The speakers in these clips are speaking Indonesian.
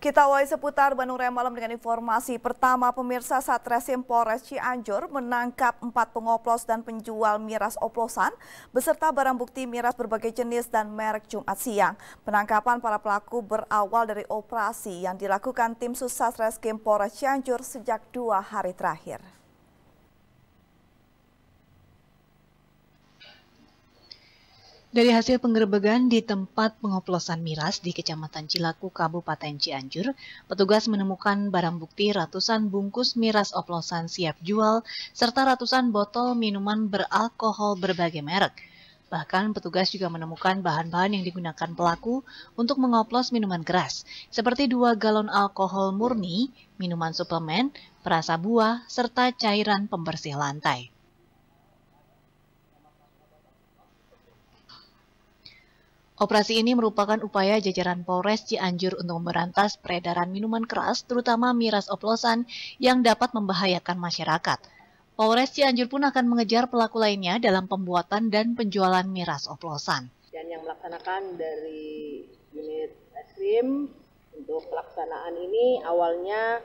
Kita awali seputar Bandung Raya Malam dengan informasi pertama pemirsa Satreskrim Polres Cianjur menangkap empat pengoplos dan penjual miras oplosan beserta barang bukti miras berbagai jenis dan merek Jumat siang. Penangkapan para pelaku berawal dari operasi yang dilakukan tim Sus Satreskrim Polres Cianjur sejak dua hari terakhir. Dari hasil penggerbegan di tempat pengoplosan miras di Kecamatan Cilaku, Kabupaten Cianjur, petugas menemukan barang bukti ratusan bungkus miras oplosan siap jual serta ratusan botol minuman beralkohol berbagai merek. Bahkan petugas juga menemukan bahan-bahan yang digunakan pelaku untuk mengoplos minuman keras, seperti dua galon alkohol murni, minuman suplemen, perasa buah, serta cairan pembersih lantai. Operasi ini merupakan upaya jajaran Polres Cianjur untuk memberantas peredaran minuman keras, terutama miras oplosan yang dapat membahayakan masyarakat. Polres Cianjur pun akan mengejar pelaku lainnya dalam pembuatan dan penjualan miras oplosan. Dan yang melaksanakan dari unit ekstrim untuk pelaksanaan ini awalnya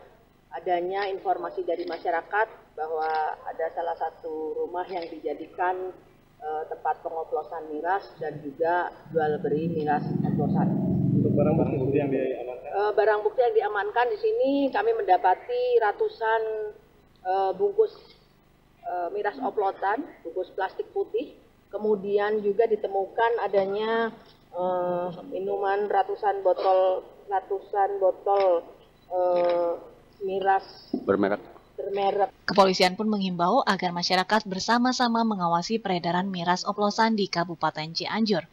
adanya informasi dari masyarakat bahwa ada salah satu rumah yang dijadikan Eh, tempat pengoplosan miras dan juga jual beli miras oplosan. Untuk barang bukti, yang diamankan? Uh, barang bukti yang diamankan di sini kami mendapati ratusan uh, bungkus uh, miras oplotan, bungkus plastik putih. Kemudian juga ditemukan adanya uh, minuman ratusan botol ratusan botol uh, miras bermerek bermerek. Kepolisian pun menghimbau agar masyarakat bersama-sama mengawasi peredaran miras oplosan di Kabupaten Cianjur.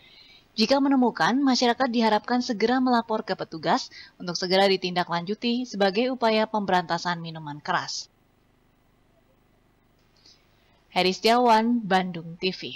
Jika menemukan, masyarakat diharapkan segera melapor ke petugas untuk segera ditindaklanjuti sebagai upaya pemberantasan minuman keras. Heri Setiawan, Bandung TV